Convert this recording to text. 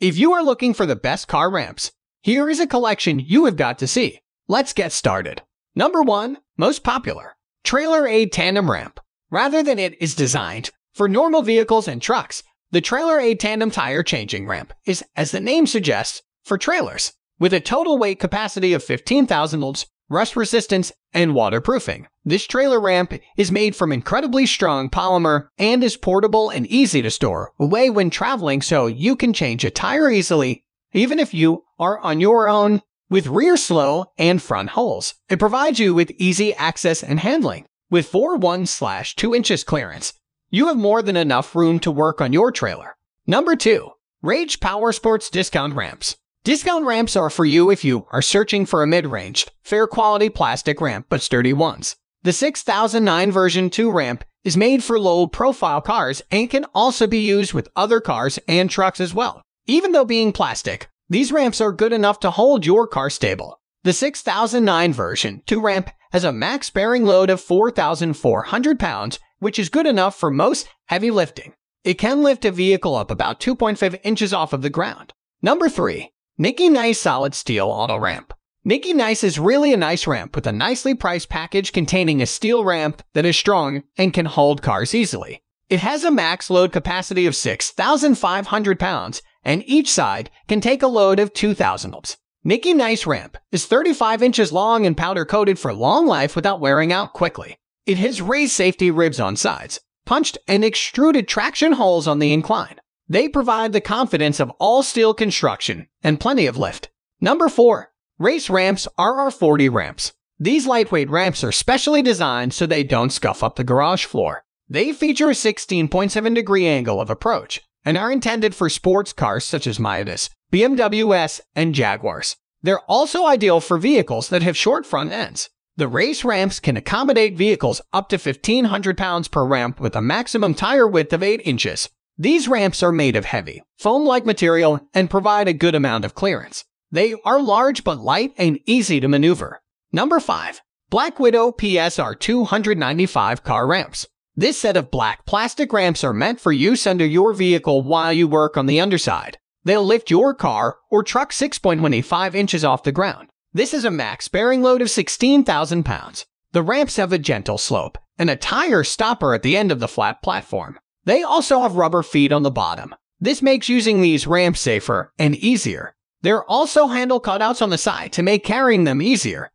If you are looking for the best car ramps, here is a collection you have got to see. Let's get started. Number 1. Most popular. Trailer Aid Tandem Ramp. Rather than it is designed for normal vehicles and trucks, the Trailer Aid Tandem Tire Changing Ramp is, as the name suggests, for trailers. With a total weight capacity of 15,000 lbs rust resistance, and waterproofing. This trailer ramp is made from incredibly strong polymer and is portable and easy to store away when traveling so you can change a tire easily, even if you are on your own with rear slow and front holes. It provides you with easy access and handling with 4 slash 2 inches clearance. You have more than enough room to work on your trailer. Number 2. Rage Power Sports Discount Ramps. Discount ramps are for you if you are searching for a mid-range, fair quality plastic ramp but sturdy ones. The 6009 version 2 ramp is made for low profile cars and can also be used with other cars and trucks as well. Even though being plastic, these ramps are good enough to hold your car stable. The 6009 version 2 ramp has a max bearing load of 4,400 pounds, which is good enough for most heavy lifting. It can lift a vehicle up about 2.5 inches off of the ground. Number 3. Mickey Nice Solid Steel Auto Ramp. Mickey Nice is really a nice ramp with a nicely priced package containing a steel ramp that is strong and can hold cars easily. It has a max load capacity of 6,500 pounds, and each side can take a load of 2,000 lbs. Mickey Nice Ramp is 35 inches long and powder coated for long life without wearing out quickly. It has raised safety ribs on sides, punched and extruded traction holes on the incline. They provide the confidence of all steel construction and plenty of lift. Number 4. Race ramps RR40 ramps. These lightweight ramps are specially designed so they don't scuff up the garage floor. They feature a 16.7 degree angle of approach and are intended for sports cars such as Miatas, BMWs, and Jaguars. They're also ideal for vehicles that have short front ends. The race ramps can accommodate vehicles up to 1,500 pounds per ramp with a maximum tire width of 8 inches. These ramps are made of heavy, foam-like material and provide a good amount of clearance. They are large but light and easy to maneuver. Number 5. Black Widow PSR 295 car ramps. This set of black plastic ramps are meant for use under your vehicle while you work on the underside. They'll lift your car or truck 6.25 inches off the ground. This is a max bearing load of 16,000 pounds. The ramps have a gentle slope and a tire stopper at the end of the flat platform. They also have rubber feet on the bottom. This makes using these ramps safer and easier. There are also handle cutouts on the side to make carrying them easier.